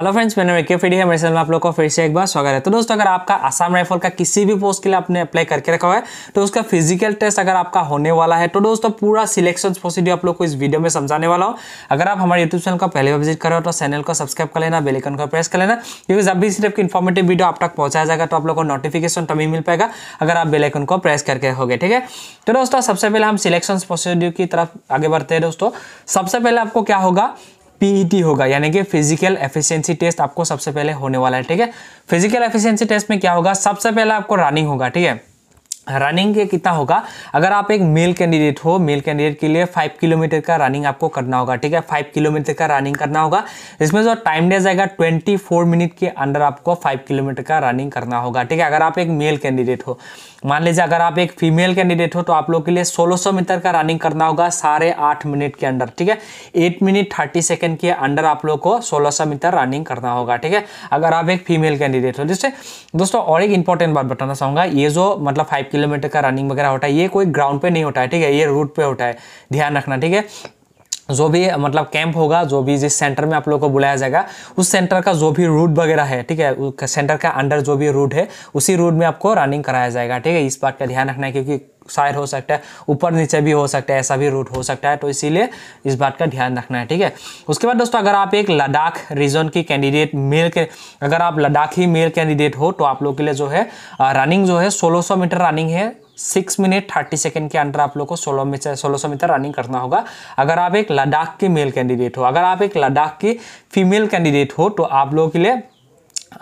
hello friends मैंने के फिर है मेरे चैनल में आप लोग को फिर से एक बार स्वागत है तो दोस्तों अगर आपका आसाम राइफल का किसी भी पोस्ट के लिए आपने अप्लाई करके रखा हुआ है तो उसका फिजिकल टेस्ट अगर आपका होने वाला है तो दोस्तों पूरा सिलेक्शन प्रोसीड्यूर आप लोग को इस वीडियो में समझाने वाला हो अगर आप हमारे यूट्यूब चैनल का पहले बार विजिट करो तो चैनल को सब्सक्राइब कर लेना बेलेकन को प्रेस कर लेना क्योंकि जब भी इस टाइप की इन्फॉर्मेटिव वीडियो आप तक पहुंचाया जाएगा तो आप लोग को नोटिफिकेशन तभी मिल पाएगा अगर आप बेलेकन को प्रेस करके रखोगे ठीक है तो दोस्तों सबसे पहले हम सिलेक्शन प्रोसीड्यू की तरफ आगे बढ़ते हैं दोस्तों सबसे पहले आपको क्या होगा पीईटी e होगा यानी कि फिजिकल एफिशिएंसी टेस्ट आपको सबसे पहले होने वाला है ठीक है फिजिकल एफिशिएंसी टेस्ट में क्या होगा सबसे पहले आपको रनिंग होगा ठीक है रनिंग ये कितना होगा अगर आप एक मेल कैंडिडेट हो मेल कैंडिडेट के लिए फाइव किलोमीटर का रनिंग आपको करना होगा ठीक है फाइव किलोमीटर का रनिंग करना होगा इसमें जो टाइम डे जाएगा ट्वेंटी फोर मिनट के अंडर आपको फाइव किलोमीटर का रनिंग करना होगा ठीक है अगर आप एक मेल कैंडिडेट हो मान लीजिए अगर आप एक फीमेल कैंडिडेट हो तो आप लोग के लिए 1600 मीटर का रनिंग करना होगा साढ़े आठ मिनट के अंडर ठीक है एट मिनट थर्टी सेकेंड के अंडर आप लोग को 1600 मीटर रनिंग करना होगा ठीक है अगर आप एक फीमेल कैंडिडेट हो जैसे दोस्तों और एक इंपॉर्टेंट बात बताना चाहूंगा ये जो मतलब फाइव किलोमीटर का रनिंग वगैरह होता है ये कोई ग्राउंड पे नहीं होता है ठीक है ये रूट पे होता है ध्यान रखना ठीक है जो भी मतलब कैंप होगा जो भी जिस सेंटर में आप लोगों को बुलाया जाएगा उस सेंटर का जो भी रूट वगैरह है ठीक है सेंटर का अंडर जो भी रूट है उसी रूट में आपको रनिंग कराया जाएगा ठीक है इस बात का ध्यान रखना है क्योंकि शायद हो सकता है ऊपर नीचे भी हो सकता है ऐसा भी रूट हो सकता है तो इसीलिए इस बात का ध्यान रखना है ठीक है उसके बाद दोस्तों अगर आप एक लद्दाख रीजन की कैंडिडेट मेल के अगर आप लद्दाखी मेल कैंडिडेट हो तो आप लोग के लिए जो है रनिंग जो है 1600 मीटर रनिंग है सिक्स मिनट थर्टी सेकेंड के अंडर आप लोग को सोलह मीटर सोलह सौ मीटर रनिंग करना होगा अगर आप एक लद्दाख के मेल कैंडिडेट हो अगर आप एक लद्दाख की फीमेल कैंडिडेट हो तो आप लोगों के लिए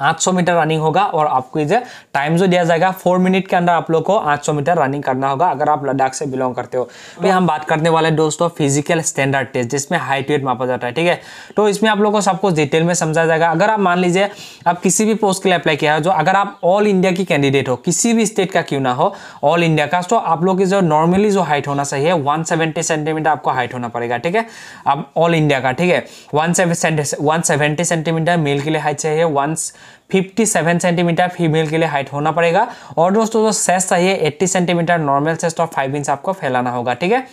800 मीटर रनिंग होगा और आपको इसे टाइम जो दिया जाएगा फोर मिनट के अंदर आप लोग को 800 मीटर रनिंग करना होगा अगर आप लद्दाख से बिलोंग करते हो तो हम बात करने वाले दोस्तों फिजिकल स्टैंडर्ड टेस्ट जिसमें हाइट वेट मापा जाता है ठीक है तो इसमें आप लोग को सब कुछ डिटेल में समझा जाएगा अगर आप मान लीजिए आप किसी भी पोस्ट के लिए अप्लाई किया है जो अगर आप ऑल इंडिया की कैंडिडेट हो किसी भी स्टेट का क्यों ना हो ऑल इंडिया का तो आप लोग की जो नॉर्मली जो हाइट होना चाहिए वन सेंटीमीटर आपको हाइट होना पड़ेगा ठीक है आप ऑल इंडिया का ठीक है वन सेवेंटी सेंटीमीटर मेल के लिए हाइट चाहिए वन 57 सेंटीमीटर फीमेल के लिए हाइट होना पड़ेगा और दोस्तों जो सेस चाहिए 80 सेंटीमीटर नॉर्मल सेस और फाइव इंच आपको फैलाना होगा ठीक है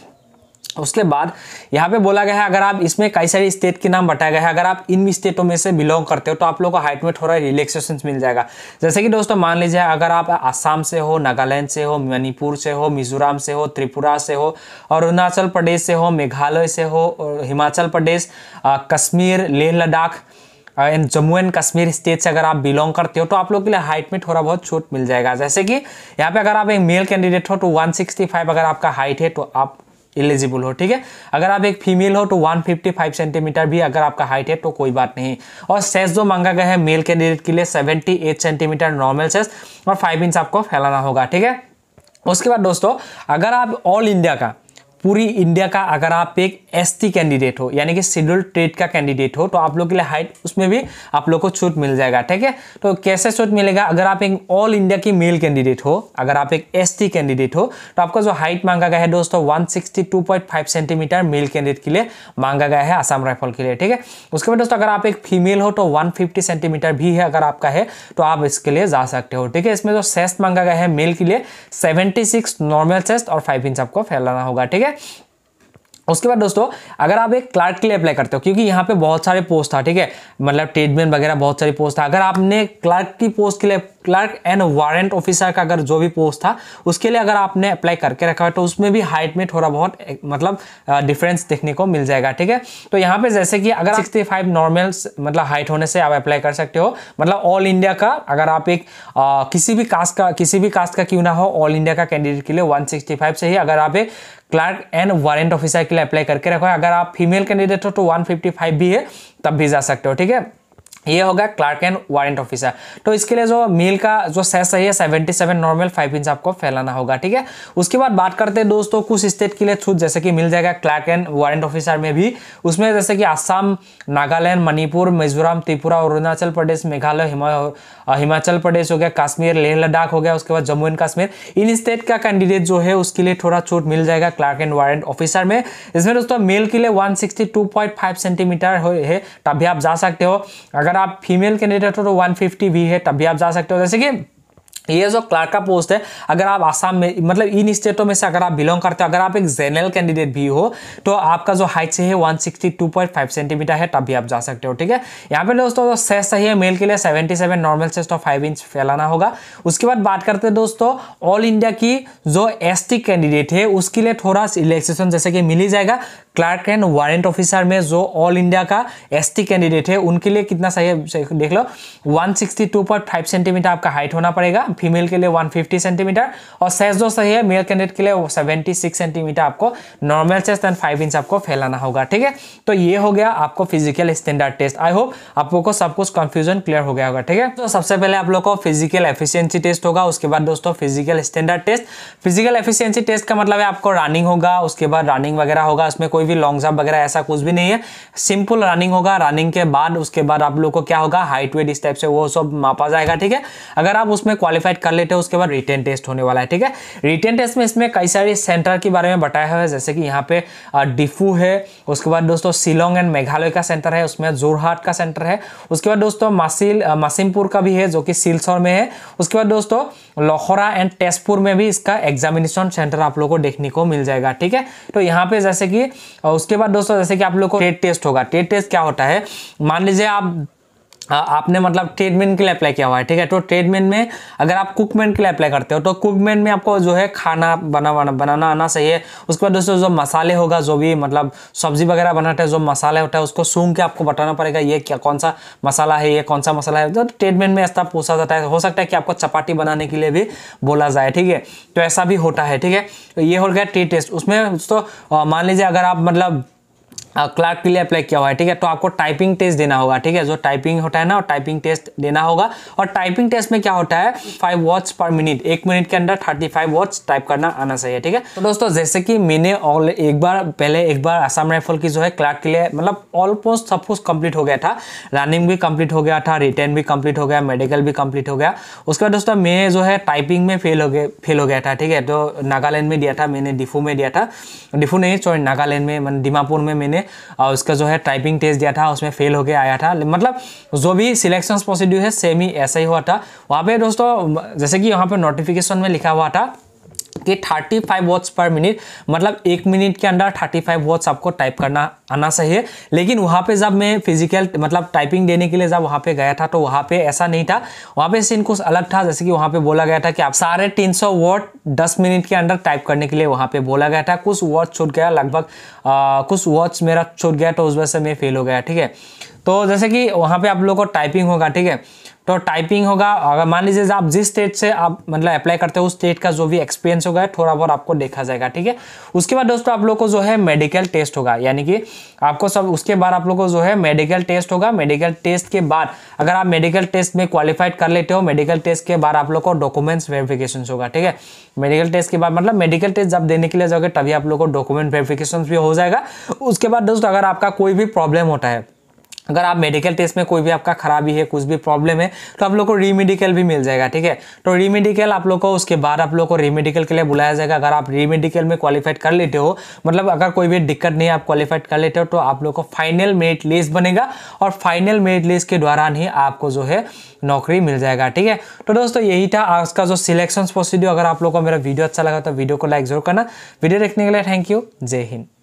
उसके बाद यहाँ पे बोला गया है अगर आप इसमें कई सारी स्टेट के नाम बताया गया है अगर आप इन स्टेटों में से बिलोंग करते हो तो आप लोगों को हाइट में थोड़ा रिलैक्सेशन मिल जाएगा जैसे कि दोस्तों मान लीजिए अगर आप आसाम से हो नागालैंड से हो मणिपुर से हो मिजोरम से हो त्रिपुरा से हो अरुणाचल प्रदेश से हो मेघालय से हो हिमाचल प्रदेश कश्मीर लेह लद्दाख इन जम्मू एंड कश्मीर स्टेट से अगर आप बिलोंग करते हो तो आप लोग के लिए हाइट में थोड़ा बहुत छूट मिल जाएगा जैसे कि यहाँ पे अगर आप एक मेल कैंडिडेट हो तो 165 अगर आपका हाइट है तो आप एलिजिबल हो ठीक है अगर आप एक फीमेल हो तो 155 सेंटीमीटर भी अगर आपका हाइट है तो कोई बात नहीं और सेस जो मांगा गया है मेल कैंडिडेट के लिए 78 सेंटीमीटर नॉर्मल सेस और 5 इंच आपको फैलाना होगा ठीक है उसके बाद दोस्तों अगर आप ऑल इंडिया का पूरी इंडिया का अगर आप एक एसटी कैंडिडेट हो यानी कि शेड्यूल ट्रेड का कैंडिडेट हो तो आप लोग के लिए हाइट उसमें भी आप लोग को छूट मिल जाएगा ठीक है तो कैसे छूट मिलेगा अगर आप एक ऑल इंडिया की मेल कैंडिडेट हो अगर आप एक एसटी कैंडिडेट हो तो आपका जो हाइट मांगा गया है दोस्तों वन सेंटीमीटर मेल कैंडिडेट के लिए मांगा गया है आसाम राइफल के लिए ठीक है उसके बाद दोस्तों अगर आप एक फीमेल हो तो वन सेंटीमीटर भी है अगर आपका है तो आप इसके लिए जा सकते हो ठीक है इसमें जो सेस्ट मांगा गया है मेल के लिए सेवेंटी नॉर्मल सेस्ट और फाइव इंच आपको फैलाना होगा ठीक है उसके बाद दोस्तों अगर आप एक क्लार्क के लिए अप्लाई करते हो क्योंकि यहाँ पे बहुत सारे पोस्ट था ठीक है मतलब ट्रेडमैन वगैरह बहुत सारी पोस्ट था अगर आपने क्लार्क की पोस्ट के लिए क्लर्क एंड वारंट ऑफिसर का अगर जो भी पोस्ट था उसके लिए अगर आपने अप्लाई करके रखा है तो उसमें भी हाइट में थोड़ा बहुत मतलब डिफरेंस देखने को मिल जाएगा ठीक है तो यहाँ पे जैसे कि अगर सिक्सटी फाइव नॉर्मल मतलब हाइट होने से आप अप्लाई कर सकते हो मतलब ऑल इंडिया का अगर आप एक आ, किसी भी कास्ट का किसी भी कास्ट का क्यों ना हो ऑल इंडिया का कैंडिडेट के लिए वन से ही अगर आप एक क्लार्क एंड वारंट ऑफिसर के लिए अप्लाई करके रखो अगर आप फीमेल कैंडिडेट हो तो वन भी है तब भी जा सकते हो ठीक है ये होगा क्लार्क एंड वारंट ऑफिसर तो इसके लिए जो मेल का जो सेस है seventy seven normal five inch आपको फैलाना होगा ठीक है उसके बाद बात करते हैं दोस्तों कुछ स्टेट के लिए छूट जैसे कि मिल जाएगा क्लार्क एंड वारंट ऑफिसर में भी उसमें जैसे कि आसाम नागालैंड मणिपुर मिजोरम त्रिपुरा अरुणाचल प्रदेश मेघालय हिमाचल प्रदेश हो गया कश्मीर लेह लद्दाख हो गया उसके बाद जम्मू एंड कश्मीर इन स्टेट का कैंडिडेट जो है उसके लिए थोड़ा छूट मिल जाएगा क्लार्क एंड वारंट ऑफिसर में इसमें दोस्तों मेल के लिए वन सेंटीमीटर है तब भी आप जा सकते हो अगर आप फीमेल कैंडिडेट हो तो 150 भी है तब भी आप जा सकते हो जैसे कि ये जो क्लार्क का पोस्ट है अगर आप आसाम में मतलब इन स्टेटों में से अगर आप बिलोंग करते हो अगर आप एक जनरल कैंडिडेट भी हो तो आपका जो हाइट चाहिए 162.5 सेंटीमीटर है तब भी आप जा सकते हो ठीक है यहाँ पे दोस्तों जो सेस है मेल के लिए 77 normal chest of five inch फैलाना होगा उसके बाद बात करते हैं दोस्तों ऑल इंडिया की जो एस कैंडिडेट है उसके लिए थोड़ा रिलेक्सेशन जैसे कि मिल ही जाएगा क्लार्क एंड वारंट ऑफिसर में जो ऑल इंडिया का एस कैंडिडेट है उनके लिए कितना सही है देख लो वन सेंटीमीटर आपका हाइट होना पड़ेगा फीमेल के लिए 150 सेंटीमीटर और सेस जो सही है मेल कैंडिडेट के लिए 76 सेंटीमीटर आपको normal chest and five inch आपको फैलाना होगा ठीक है तो ये हो गया आपको physical standard test I hope आपको को सब कुछ कंफ्यूजन क्लियर हो गया होगा ठीक है तो सबसे पहले आप लोग को फिजिकल एफिशियंसी टेस्ट होगा उसके बाद दोस्तों physical standard test physical efficiency test का मतलब है आपको रनिंग होगा उसके बाद रनिंग वगैरह होगा उसमें कोई भी लॉन्ग जम्प वगैरह ऐसा कुछ भी नहीं है सिंपल रनिंग होगा रनिंग के बाद उसके बाद आप लोग को क्या होगा हाइट वेट इस टाइप से वो सब मापा जाएगा ठीक है अगर आप उसमें क्वालिफाई वेरीफाइड कर लेते हैं उसके बाद रिटर्न टेस्ट होने वाला है ठीक है रिटर्न टेस्ट में इसमें कई सारे सेंटर के बारे में बताया हुआ है जैसे कि यहाँ पे डिफू है उसके बाद दोस्तों शिलोंग एंड मेघालय का सेंटर है उसमें जोरहाट का सेंटर है उसके बाद दोस्तों मासिल मासिमपुर का भी है जो कि सिलसौर में है उसके बाद दोस्तों लोहरा एंड तेजपुर में भी इसका एग्जामिनेशन सेंटर आप लोग को देखने को मिल जाएगा ठीक है तो यहाँ पे जैसे कि उसके बाद दोस्तों जैसे कि आप लोग को टेट टेस्ट होगा टेट टेस्ट क्या होता है मान लीजिए आप हाँ, आपने मतलब ट्रेडमेन के लिए अप्लाई किया हुआ है ठीक है तो ट्रेडमेन में अगर आप कुकमेन के लिए अप्लाई करते हो तो कुकमेन में आपको जो है खाना बना बनाना आना चाहिए उसके बाद दोस्तों जो मसाले होगा जो भी मतलब सब्जी वगैरह बनाते हैं जो मसाले होता है उसको सूंघ के आपको बताना पड़ेगा ये क्या कौन सा मसाला है ये कौन सा मसाला है तो ट्रेडमेन में ऐसा पूछा जाता है हो सकता है कि आपको चपाटी बनाने के लिए भी बोला जाए ठीक है तो ऐसा भी होता है ठीक है तो ये हो गया ट्री टेस्ट उसमें दोस्तों मान लीजिए अगर आप मतलब क्लार्क के लिए अप्लाई किया हुआ है ठीक है तो आपको टाइपिंग टेस्ट देना होगा ठीक है जो टाइपिंग होता है ना टाइपिंग टेस्ट देना होगा और टाइपिंग टेस्ट में क्या होता है फाइव वर्ड्स पर मिनट एक मिनट के अंदर थर्टी फाइव वर्ड्स टाइप करना आना चाहिए ठीक है तो दोस्तों जैसे कि मैंने एक बार पहले एक बार आसाम राइफल की जो है क्लार्क के लिए मतलब ऑलमोस्ट सब कुछ कंप्लीट हो गया था रनिंग भी कंप्लीट हो गया था रिटर्न भी कंप्लीट हो गया मेडिकल भी कंप्लीट हो गया उसके बाद दोस्तों मैं जो है टाइपिंग में फेल हो गया फेल हो गया था ठीक है तो नागालैंड में दिया था मैंने डिफू में दिया था डिफू नहीं सॉरी नागालैंड में मैंने मतलब दिमापुर में मैंने और उसका जो है टाइपिंग टेस्ट दिया था उसमें फेल होकर आया था मतलब जो भी सिलेक्शन प्रोसीड्यू है सेम ही ऐसा ही हुआ था वहाँ पे दोस्तों जैसे कि वहाँ पे नोटिफिकेशन में लिखा हुआ था होती है thirty five words per minute मतलब एक मिनट के अंदर थर्टी फाइव वॉट्स आपको टाइप करना आना चाहिए लेकिन वहाँ पे जब मैं फिजिकल मतलब टाइपिंग देने के लिए जब वहाँ पे गया था तो वहाँ पे ऐसा नहीं था वहाँ पे सीन कुछ अलग था जैसे कि वहाँ पे बोला गया था कि आप साढ़े तीन सौ वर्ड दस मिनट के अंदर टाइप करने के लिए वहाँ पे बोला गया था कुछ वर्ड छूट गया लगभग कुछ वर्ड्स मेरा छूट गया तो उस वजह से मैं फेल हो गया ठीक है तो जैसे कि वहाँ पे आप लोग को टाइपिंग होगा ठीक है तो टाइपिंग होगा अगर मान लीजिए आप जिस स्टेट से आप मतलब अप्लाई करते हो उस स्टेट का जो भी एक्सपीरियंस होगा थोड़ा बहुत आपको देखा जाएगा ठीक है उसके बाद दोस्तों आप लोग को जो है मेडिकल टेस्ट होगा यानी कि आपको सब उसके बाद आप लोग को जो है मेडिकल टेस्ट होगा मेडिकल टेस्ट के बाद अगर आप मेडिकल टेस्ट में क्वालिफाइड कर लेते हो मेडिकल टेस्ट के बाद आप लोग को डॉक्यूमेंट्स वेरिफिकेशन होगा ठीक है मेडिकल टेस्ट के बाद मतलब मेडिकल टेस्ट जब देने के लिए जाओगे तभी आप लोग को डॉक्यूमेंट वेरिफिकेशन भी हो जाएगा उसके बाद दोस्तों अगर आपका कोई भी प्रॉब्लम होता है अगर आप मेडिकल टेस्ट में कोई भी आपका खराबी है कुछ भी प्रॉब्लम है तो आप लोग को रीमेडिकल भी मिल जाएगा ठीक है तो रीमेडिकल आप लोग को उसके बाद आप लोग को रीमेडिकल के लिए बुलाया जाएगा अगर आप रीमेडिकल में क्वालिफाइड कर लेते हो मतलब अगर कोई भी दिक्कत नहीं आप क्वालिफाइड कर लेते हो तो आप लोग को फाइनल मेरिट लिस्ट बनेगा और फाइनल मेरिट लिस्ट के दौरान ही आपको जो है नौकरी मिल जाएगा ठीक है तो दोस्तों यही था आज का जो सिलेक्शन प्रोसीड्यू अगर आप लोग को मेरा वीडियो अच्छा लगा तो वीडियो को लाइक जरूर करना वीडियो देखने के लिए थैंक यू जय हिंद